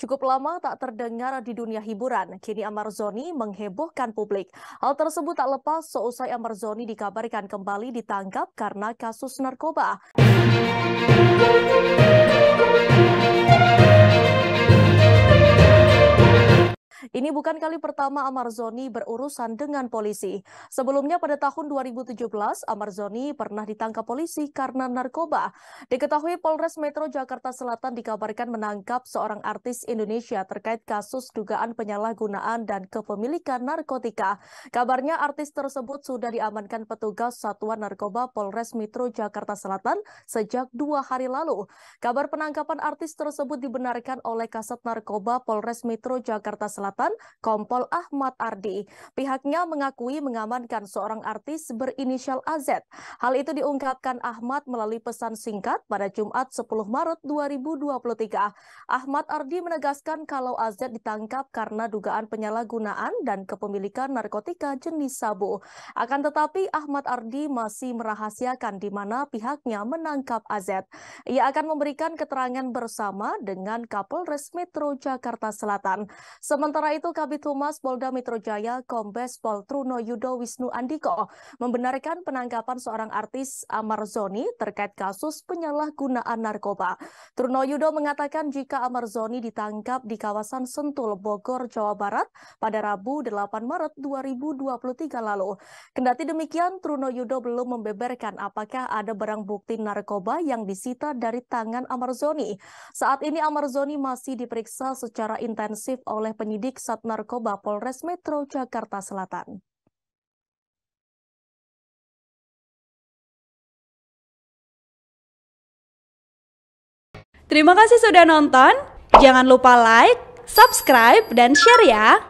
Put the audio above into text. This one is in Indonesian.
Cukup lama tak terdengar di dunia hiburan, kini Amar Zoni menghebohkan publik. Hal tersebut tak lepas seusai Amar Zoni dikabarkan kembali ditangkap karena kasus narkoba. Ini bukan kali pertama Amar Zoni berurusan dengan polisi. Sebelumnya pada tahun 2017, Amar Zoni pernah ditangkap polisi karena narkoba. Diketahui Polres Metro Jakarta Selatan dikabarkan menangkap seorang artis Indonesia terkait kasus dugaan penyalahgunaan dan kepemilikan narkotika. Kabarnya artis tersebut sudah diamankan petugas Satuan Narkoba Polres Metro Jakarta Selatan sejak dua hari lalu. Kabar penangkapan artis tersebut dibenarkan oleh Kasat Narkoba Polres Metro Jakarta Selatan Selatan, Kompol Ahmad Ardi. Pihaknya mengakui mengamankan seorang artis berinisial AZ. Hal itu diungkapkan Ahmad melalui pesan singkat pada Jumat 10 Maret 2023. Ahmad Ardi menegaskan kalau AZ ditangkap karena dugaan penyalahgunaan dan kepemilikan narkotika jenis sabu. Akan tetapi Ahmad Ardi masih merahasiakan di mana pihaknya menangkap AZ. Ia akan memberikan keterangan bersama dengan Kapolres Metro Jakarta Selatan. Sementara itu itu Kabit Humas Polda Metro Jaya Kombes Pol Truno Yudo Wisnu Andiko membenarkan penangkapan seorang artis Amarzoni terkait kasus penyalahgunaan narkoba. Truno Yudo mengatakan jika Amarzoni ditangkap di kawasan Sentul, Bogor, Jawa Barat pada Rabu 8 Maret 2023 lalu. Kendati demikian, Truno Yudo belum membeberkan apakah ada barang bukti narkoba yang disita dari tangan Amarzoni. Saat ini Amarzoni masih diperiksa secara intensif oleh penyidik Sat Narkoba Polres Metro Jakarta Selatan. Terima kasih sudah nonton. Jangan lupa like, subscribe, dan share ya.